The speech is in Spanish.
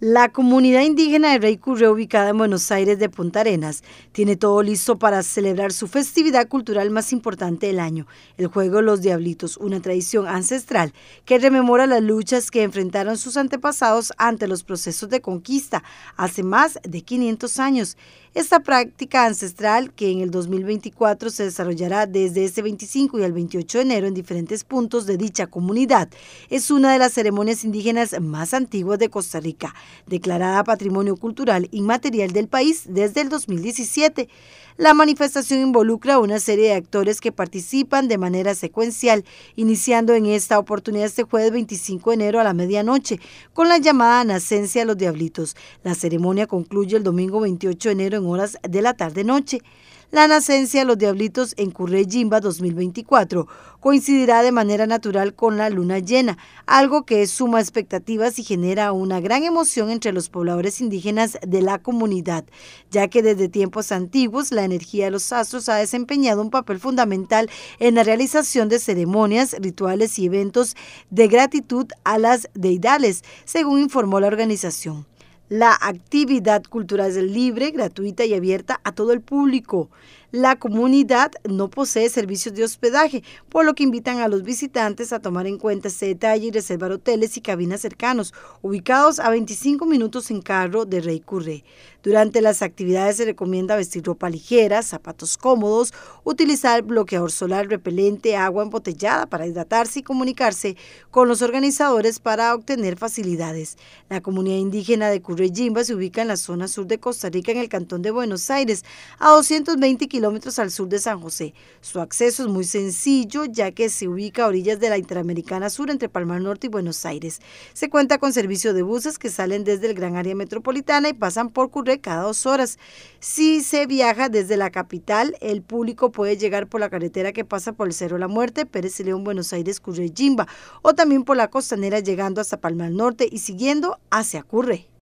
La comunidad indígena de Rey Curreo, ubicada en Buenos Aires de Punta Arenas, tiene todo listo para celebrar su festividad cultural más importante del año, el Juego de los Diablitos, una tradición ancestral que rememora las luchas que enfrentaron sus antepasados ante los procesos de conquista hace más de 500 años. Esta práctica ancestral, que en el 2024 se desarrollará desde este 25 y el 28 de enero en diferentes puntos de dicha comunidad, es una de las ceremonias indígenas más antiguas de Costa Rica, declarada Patrimonio Cultural Inmaterial del país desde el 2017. La manifestación involucra a una serie de actores que participan de manera secuencial, iniciando en esta oportunidad este jueves 25 de enero a la medianoche con la llamada Nacencia de los Diablitos. La ceremonia concluye el domingo 28 de enero en horas de la tarde-noche. La nacencia de los diablitos en Curré Jimba 2024 coincidirá de manera natural con la luna llena, algo que suma expectativas y genera una gran emoción entre los pobladores indígenas de la comunidad, ya que desde tiempos antiguos la energía de los astros ha desempeñado un papel fundamental en la realización de ceremonias, rituales y eventos de gratitud a las deidades, según informó la organización. La actividad cultural es libre, gratuita y abierta a todo el público la comunidad no posee servicios de hospedaje, por lo que invitan a los visitantes a tomar en cuenta este detalle y reservar hoteles y cabinas cercanos, ubicados a 25 minutos en carro de Rey Curre. Durante las actividades se recomienda vestir ropa ligera, zapatos cómodos, utilizar bloqueador solar repelente, agua embotellada para hidratarse y comunicarse con los organizadores para obtener facilidades. La comunidad indígena de Curre Jimba se ubica en la zona sur de Costa Rica, en el cantón de Buenos Aires, a 220 kilómetros kilómetros al sur de San José. Su acceso es muy sencillo ya que se ubica a orillas de la Interamericana Sur entre Palmar Norte y Buenos Aires. Se cuenta con servicio de buses que salen desde el gran área metropolitana y pasan por Curré cada dos horas. Si se viaja desde la capital, el público puede llegar por la carretera que pasa por el Cerro La Muerte, Pérez y León, Buenos Aires, Curré, Jimba, o también por la costanera llegando hasta Palmar Norte y siguiendo hacia Curre.